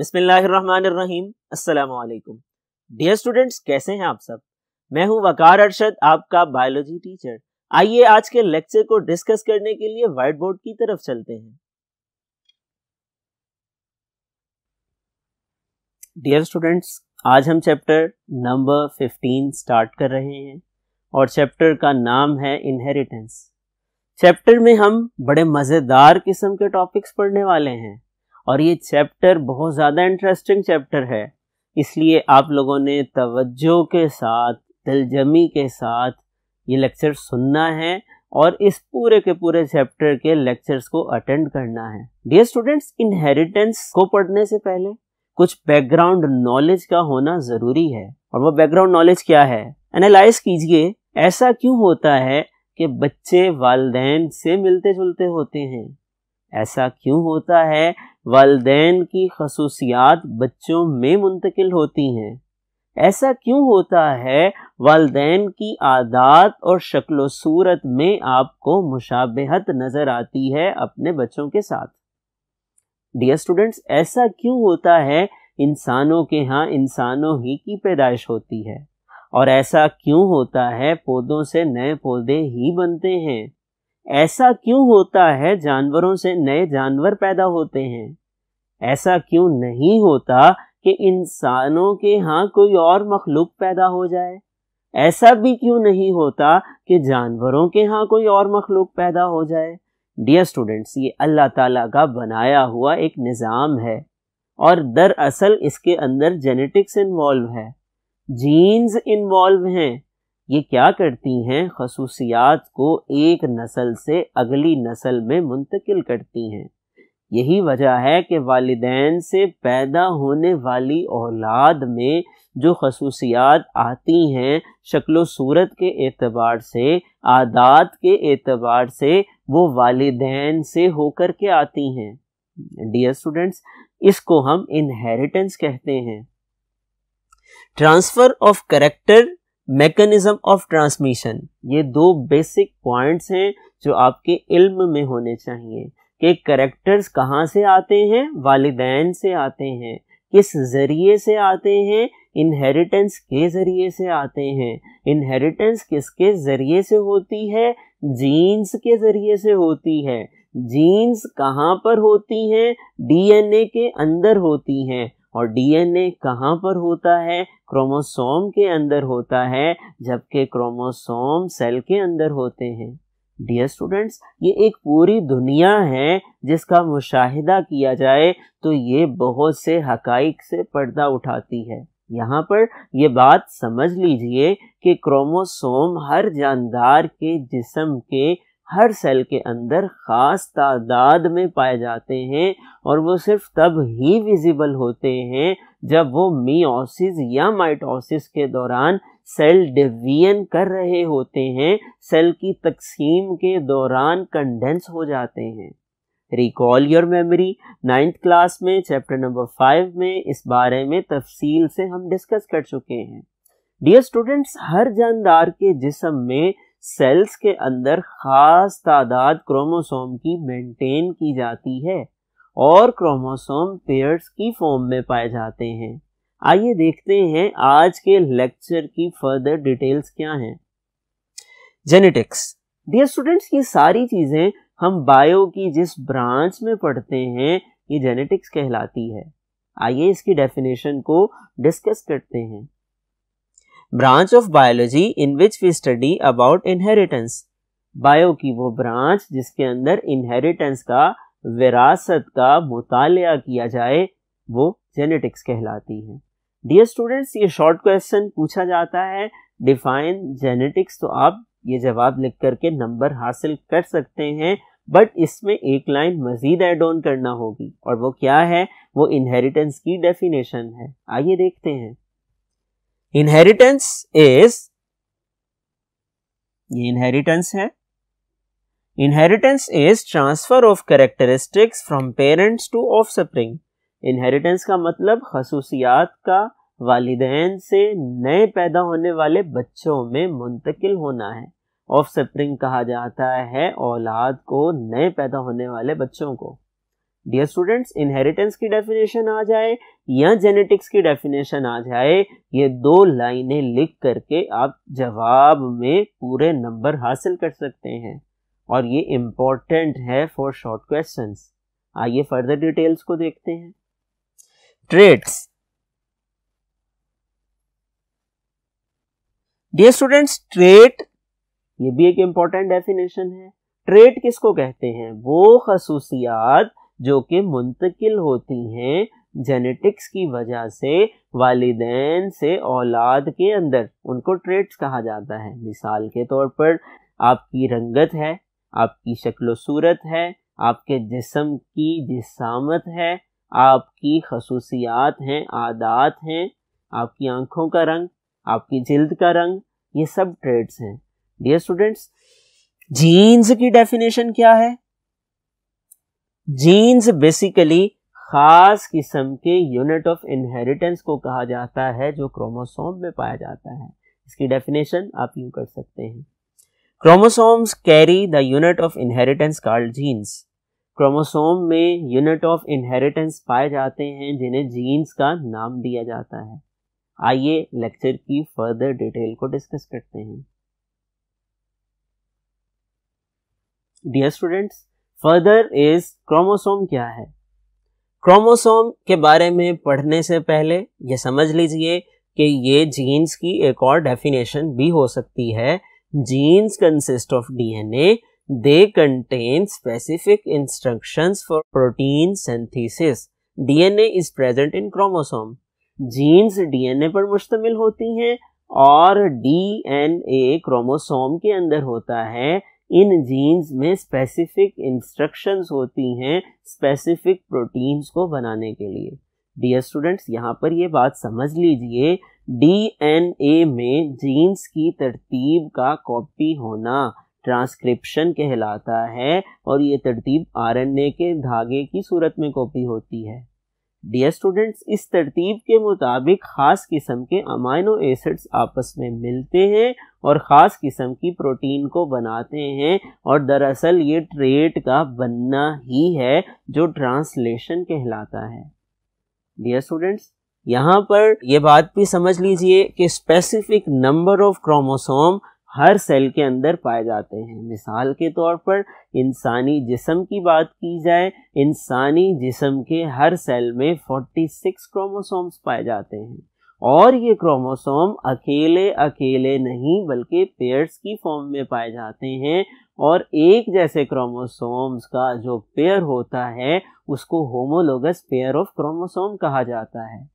बिस्मिल्लाम अलैक्म dear students कैसे हैं आप सब मैं हूं वकार अरशद आपका बायोलॉजी टीचर आइए आज के लेक्चर को डिस्कस करने के लिए व्हाइट बोर्ड की तरफ चलते हैं डियर स्टूडेंट्स आज हम चैप्टर नंबर 15 स्टार्ट कर रहे हैं और चैप्टर का नाम है इनहेरिटेंस चैप्टर में हम बड़े मज़ेदार किस्म के टॉपिक्स पढ़ने वाले हैं और ये चैप्टर बहुत ज़्यादा इंटरेस्टिंग चैप्टर है इसलिए आप लोगों ने तवज्जो के साथ दिलजमी के साथ ये लेक्चर सुनना है और इस पूरे के पूरे चैप्टर के लेक्चर्स को अटेंड करना है डियर स्टूडेंट्स इनहेरिटेंस को पढ़ने से पहले कुछ बैकग्राउंड नॉलेज का होना ज़रूरी है और वो बैकग्राउंड नॉलेज क्या है एनालाइज कीजिए ऐसा क्यों होता है कि बच्चे वालदेन से मिलते जुलते होते हैं ऐसा क्यों होता है वालदेन की खसूसियात बच्चों में मुंतकिल होती हैं ऐसा क्यों होता है वालदेन की आदात और शक्ल सूरत में आपको मुशाबहत नज़र आती है अपने बच्चों के साथ डियर स्टूडेंट्स ऐसा क्यों होता है इंसानों के यहाँ इंसानों ही की पैदाइश होती है और ऐसा क्यों होता है पौधों से नए पौधे ही बनते हैं ऐसा क्यों होता है जानवरों से नए जानवर पैदा होते हैं ऐसा क्यों नहीं होता कि इंसानों के यहाँ कोई और मखलूक पैदा हो जाए ऐसा भी क्यों नहीं होता कि जानवरों के यहाँ कोई और मखलूक पैदा हो जाए डियर स्टूडेंट्स ये अल्लाह ताला का बनाया हुआ एक निज़ाम है और दरअसल इसके अंदर जेनेटिक्स इन्वॉल्व है जीन्स इन्वॉल्व हैं ये क्या करती हैं खसूसियात को एक नस्ल से अगली नस्ल में मुंतकिल करती हैं यही वजह है कि वालदेन से पैदा होने वाली औलाद में जो खसूसियात आती हैं शक्ल सूरत के एतबार से आदात के एतबार से वो वालदेन से होकर के आती हैं डियर स्टूडेंट्स इसको हम इनहेरिटेंस कहते हैं transfer of character mechanism of transmission ये दो बेसिक पॉइंट्स हैं जो आपके इल्म में होने चाहिए कि करेक्टर्स कहाँ से आते हैं वालदान से आते हैं किस ज़रिए से आते हैं इनहेरिटेंस के ज़रिए से आते हैं इनहेरिटेंस किसके ज़रिए से होती है जीन्स के ज़रिए से होती है जीन्स कहाँ पर होती हैं डीएनए के अंदर होती हैं और डीएनए कहाँ पर होता है क्रोमोसोम के अंदर होता है जबकि क्रोमोसोम सेल के अंदर होते हैं डियर स्टूडेंट्स ये एक पूरी दुनिया है जिसका मुशाहिदा किया जाए तो ये बहुत से हकाइक से पर्दा उठाती है यहाँ पर यह बात समझ लीजिए कि क्रोमोसोम हर जानदार के जिसम के हर सेल के अंदर ख़ास तादाद में पाए जाते हैं और वो सिर्फ तब ही विजिबल होते हैं जब वो मीओसिस या माइटोसिस के दौरान सेल डिवीजन कर रहे होते हैं सेल की तकसीम के दौरान कंडेंस हो जाते हैं recall your memory ninth class में चैप्टर नंबर फाइव में इस बारे में तफसील से हम डिस्कस कर चुके हैं डियर स्टूडेंट्स हर जानदार के जिसम में सेल्स के अंदर खास तादाद क्रोमोसोम की मेंटेन की जाती है और क्रोमोसोम पेयर्स की फॉर्म में पाए जाते हैं आइए देखते हैं आज के लेक्चर की फर्दर डिटेल्स क्या हैं जेनेटिक्स डियर स्टूडेंट्स ये सारी चीज़ें हम बायो की जिस ब्रांच में पढ़ते हैं ये जेनेटिक्स कहलाती है आइए इसकी डेफिनेशन को डिस्कस करते हैं branch of biology in which we study about inheritance bio की वो ब्रांच जिसके अंदर इनहेरिटेंस का विरासत का मुतालिया किया जाए वो जेनेटिक्स कहलाती है डियर स्टूडेंट्स ये शॉर्ट क्वेश्चन पूछा जाता है डिफाइन जेनेटिक्स तो आप ये जवाब लिख करके नंबर हासिल कर सकते हैं बट इसमें एक लाइन मजीद एड ऑन करना होगी और वो क्या है वो इनहेरिटेंस की डेफिनेशन है आइए देखते हैं इनहेरिटेंस इज ये इनहेरिटेंस है inheritance is transfer of characteristics from parents to offspring inheritance का मतलब खसूसियात का वालदेन से नए पैदा होने वाले बच्चों में मुंतकिल होना है ऑफ स्प्रिंग कहा जाता है औलाद को नए पैदा होने वाले बच्चों को डियर स्टूडेंट्स इनहेरिटेंस की डेफिनेशन आ जाए या जेनेटिक्स की डेफिनेशन आ जाए ये दो लाइनें लिख करके आप जवाब में पूरे नंबर हासिल कर सकते हैं और ये इम्पॉर्टेंट है फॉर शॉर्ट क्वेश्चन आइए फर्दर डिटेल्स को देखते हैं ट्रेड्स डियर स्टूडेंट्स ट्रेट ये भी एक इम्पॉर्टेंट डेफिनेशन है ट्रेट किसको कहते हैं वो खसूसियात जो कि मुंतकिल होती हैं जेनेटिक्स की वजह से वालदेन से औलाद के अंदर उनको ट्रेट्स कहा जाता है मिसाल के तौर पर आपकी रंगत है आपकी शक्ल सूरत है आपके जिसम की जिसामत है आपकी खसूसियात हैं आदात हैं आपकी आँखों का रंग आपकी जिल्द का रंग ये सब ट्रेड्स हैं डियर स्टूडेंट्स जीन्स की डेफिनेशन क्या है जीन्स बेसिकली ख़ास किस्म के यूनिट ऑफ इनहेरिटेंस को कहा जाता है जो क्रोमोसोम में पाया जाता है इसकी डेफिनेशन आप यूँ कर सकते हैं chromosomes carry the unit of inheritance called genes chromosome में यूनिट ऑफ इनहेरिटेंस पाए जाते हैं जिन्हें जीन्स का नाम दिया जाता है आइए लेक्चर की फर्दर डिटेल को डिस्कस करते हैं dear students further is chromosome क्या है क्रोमोसोम के बारे में पढ़ने से पहले ये समझ लीजिए कि ये जीन्स की एक और डेफिनेशन भी हो सकती है genes consist of DNA they contain specific instructions for protein synthesis DNA is present in chromosome genes DNA पर मुश्तमिल होती हैं और डीएनए क्रोमोसोम के अंदर होता है इन जीन्स में स्पेसिफिक इंस्ट्रक्शंस होती हैं स्पेसिफिक प्रोटीन्स को बनाने के लिए डियर स्टूडेंट्स यहाँ पर ये बात समझ लीजिए डीएनए में जीन्स की तरतीब का कॉपी होना ट्रांसक्रिप्शन कहलाता है और ये तरतीब आरएनए के धागे की सूरत में कॉपी होती है डियर स्टूडेंट्स इस तरतीब के मुताबिक ख़ास किस्म के अमाइनो एसिड्स आपस में मिलते हैं और ख़ास किस्म की प्रोटीन को बनाते हैं और दरअसल ये ट्रेट का बनना ही है जो ट्रांसलेशन कहलाता है डियर स्टूडेंट्स यहाँ पर यह बात भी समझ लीजिए कि स्पेसिफिक नंबर ऑफ क्रोमोसोम हर सेल के अंदर पाए जाते हैं मिसाल के तौर पर इंसानी जिसम की बात की जाए इंसानी जिसम के हर सेल में 46 क्रोमोसोम्स पाए जाते हैं और ये क्रोमोसोम अकेले अकेले नहीं बल्कि पेयर्स की फॉर्म में पाए जाते हैं और एक जैसे क्रोमोसोम्स का जो पेयर होता है उसको होमोलोगस पेयर ऑफ क्रोमोसोम कहा जाता है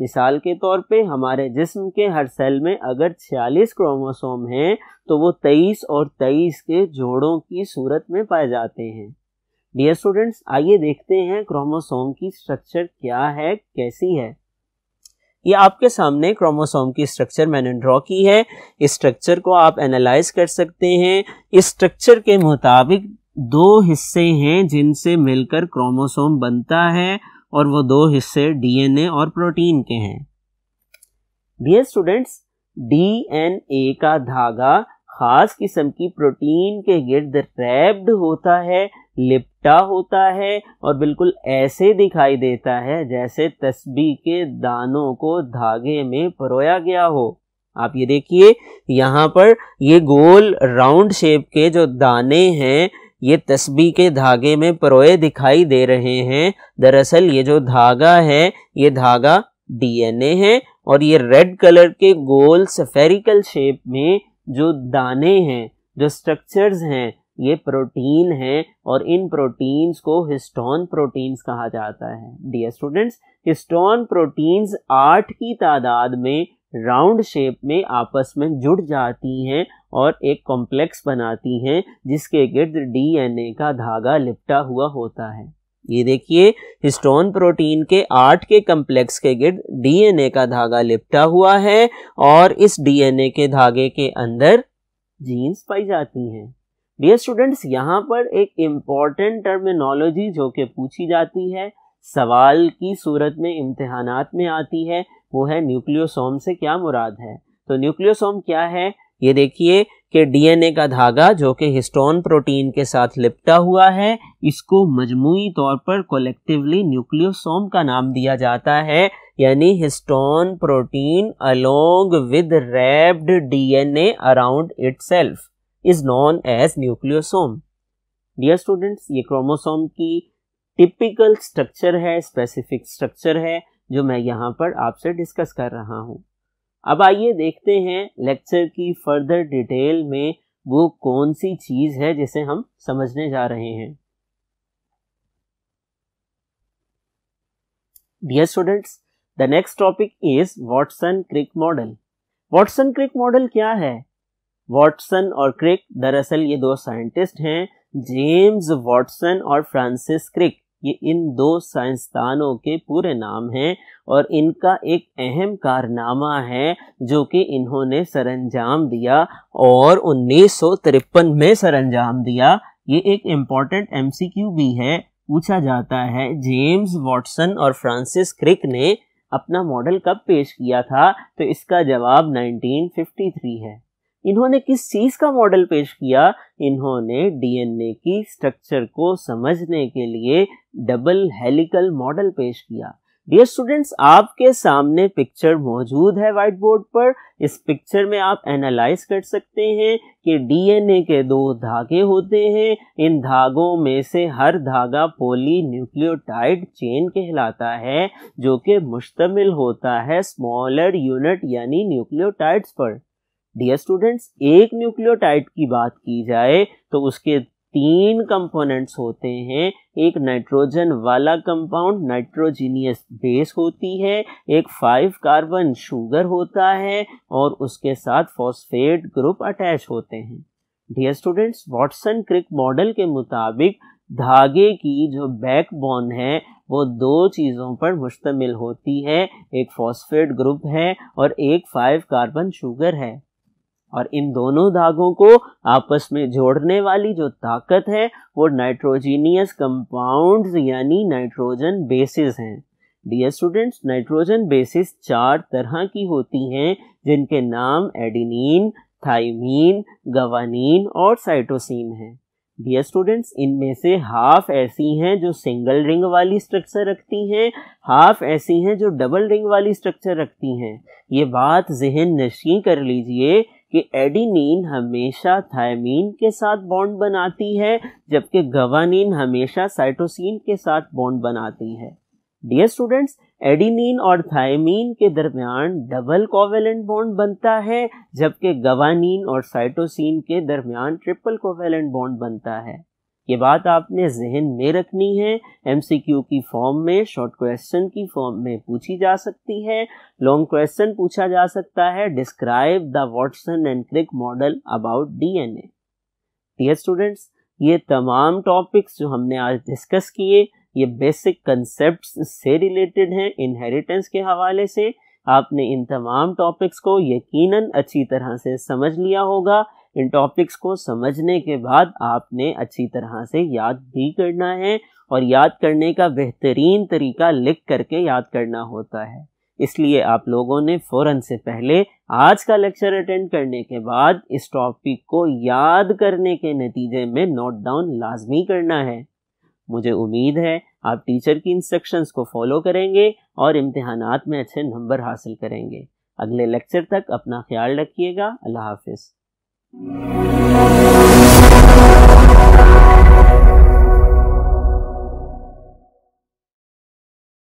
मिसाल के तौर पे हमारे जिस्म के हर सेल में अगर 46 क्रोमोसोम हैं तो वो 23 और 23 के जोड़ों की सूरत में पाए जाते हैं डियर स्टूडेंट्स आइए देखते हैं क्रोमोसोम की स्ट्रक्चर क्या है कैसी है ये आपके सामने क्रोमोसोम की स्ट्रक्चर मैंने ड्रॉ की है इस स्ट्रक्चर को आप एनालाइज कर सकते हैं इस स्ट्रक्चर के मुताबिक दो हिस्से हैं जिनसे मिलकर क्रोमोसोम बनता है और वो दो हिस्से डीएनए और प्रोटीन के हैं डियर स्टूडेंट्स डीएनए का धागा खास किस्म की प्रोटीन के गिर्द रैप्ड होता है लिपटा होता है और बिल्कुल ऐसे दिखाई देता है जैसे तस्बी के दानों को धागे में परोया गया हो आप ये देखिए यहाँ पर ये गोल राउंड शेप के जो दाने हैं ये तस्बी के धागे में परोए दिखाई दे रहे हैं दरअसल ये जो धागा है ये धागा डीएनए है और ये रेड कलर के गोल सफेरिकल शेप में जो दाने हैं जो स्ट्रक्चर्स हैं ये प्रोटीन हैं और इन प्रोटीन्स को हिस्टोन प्रोटीन्स कहा जाता है डियर स्टूडेंट्स हिस्टोन प्रोटीन्स आठ की तादाद में राउंड शेप में आपस में जुड़ जाती हैं और एक कॉम्प्लेक्स बनाती हैं जिसके गिर्द डीएनए का धागा लिपटा हुआ होता है ये देखिए हिस्टोन प्रोटीन के आठ के कम्प्लेक्स के गिर्द डीएनए का धागा लिपटा हुआ है और इस डीएनए के धागे के अंदर जीन्स पाई जाती हैं डियर स्टूडेंट्स यहाँ पर एक इम्पॉर्टेंट टर्मिनोलॉजी जो कि पूछी जाती है सवाल की सूरत में इम्तहानात में आती है वो है न्यूक्लियोसोम से क्या मुराद है तो न्यूक्लियोसोम क्या है ये देखिए कि डीएनए का धागा जो कि हिस्टोन प्रोटीन के साथ लिपटा हुआ है इसको मजमुई तौर पर कोलेक्टिवली न्यूक्लियोसोम का नाम दिया जाता है यानी histone protein along with wrapped DNA around self is known as nucleosome dear students ये क्रोमोसोम की टिपिकल स्ट्रक्चर है स्पेसिफिक स्ट्रक्चर है जो मैं यहाँ पर आपसे डिस्कस कर रहा हूँ अब आइए देखते हैं लेक्चर की फर्दर डिटेल में वो कौन सी चीज़ है जिसे हम समझने जा रहे हैं dear students the next topic is Watson Crick model Watson Crick model क्या है वॉटसन और क्रिक दरअसल ये दो साइंटिस्ट हैं जेम्स वॉटसन और फ्रांसिस क्रिक ये इन दो साइंसदानों के पूरे नाम हैं और इनका एक अहम कारनामा है जो कि इन्होंने सरंजाम दिया और उन्नीस में सरंजाम दिया ये एक इम्पॉर्टेंट एम भी है पूछा जाता है जेम्स वॉटसन और फ्रांसिस क्रिक ने अपना मॉडल कब पेश किया था तो इसका जवाब 1953 है इन्होंने किस चीज़ का मॉडल पेश किया इन्होंने डीएनए की स्ट्रक्चर को समझने के लिए डबल हेलिकल मॉडल पेश किया डियर स्टूडेंट्स आपके सामने पिक्चर मौजूद है व्हाइट बोर्ड पर इस पिक्चर में आप एनालाइज कर सकते हैं कि डीएनए के दो धागे होते हैं इन धागों में से हर धागा पोली न्यूक्लियोटाइड चेन कहलाता है जो कि मुश्तमिल होता है स्मॉलर यूनिट यानी न्यूक्लियोटाइड्स पर डियर स्टूडेंट्स एक न्यूक्लियोटाइड की बात की जाए तो उसके तीन कंपोनेंट्स होते हैं एक नाइट्रोजन वाला कंपाउंड नाइट्रोजीनियस बेस होती है एक फाइव कार्बन शुगर होता है और उसके साथ फॉस्फेट ग्रुप अटैच होते हैं dear students Watson Crick model के मुताबिक धागे की जो बैकबोन है वो दो चीज़ों पर मुश्तमिल होती है एक फॉस्फेट ग्रुप है और एक फाइव कार्बन शुगर है और इन दोनों धागों को आपस में जोड़ने वाली जो ताकत है वो नाइट्रोजीनियस कंपाउंड्स यानी नाइट्रोजन बेसिस हैं डियर स्टूडेंट्स नाइट्रोजन बेसिस चार तरह की होती हैं जिनके नाम एडिनिन थाइमीन गवानीन और साइटोसिन हैं डियर स्टूडेंट्स इनमें से हाफ ऐसी हैं जो सिंगल रिंग वाली स्ट्रक्चर रखती हैं हाफ ऐसी हैं जो डबल रिंग वाली स्ट्रक्चर रखती हैं ये बात जहन नशी कर लीजिए कि एडिनिन हमेशा थायमीन के साथ बॉन्ड बनाती है जबकि गवानिन हमेशा साइटोसिन के साथ बॉन्ड बनाती है डियर स्टूडेंट्स एडिनिन और थायमीन के दरमियान डबल कोवेलेंट बॉन्ड बनता है जबकि गवानिन और साइटोसिन के दरमियान ट्रिपल कोवेलेंट बॉन्ड बनता है ये बात आपने जहन में रखनी है एमसीक्यू की फॉर्म में शॉर्ट क्वेश्चन की फॉर्म में पूछी जा सकती है लॉन्ग क्वेश्चन पूछा जा सकता है describe the Watson and Crick model about DNA dear students ये तमाम टॉपिक्स जो हमने आज डिस्कस किए ये बेसिक कंसेप्ट से रिलेटेड हैं इनहेरिटेंस के हवाले से आपने इन तमाम टॉपिक्स को यकीनन अच्छी तरह से समझ लिया होगा इन टॉपिक्स को समझने के बाद आपने अच्छी तरह से याद भी करना है और याद करने का बेहतरीन तरीका लिख करके याद करना होता है इसलिए आप लोगों ने फ़ौरन से पहले आज का लेक्चर अटेंड करने के बाद इस टॉपिक को याद करने के नतीजे में नोट डाउन लाजमी करना है मुझे उम्मीद है आप टीचर की इंस्ट्रक्शंस को फॉलो करेंगे और इम्तहानात में अच्छे नंबर हासिल करेंगे अगले लेक्चर तक अपना ख्याल रखिएगा अल्लाह हाफिज़ Thank you.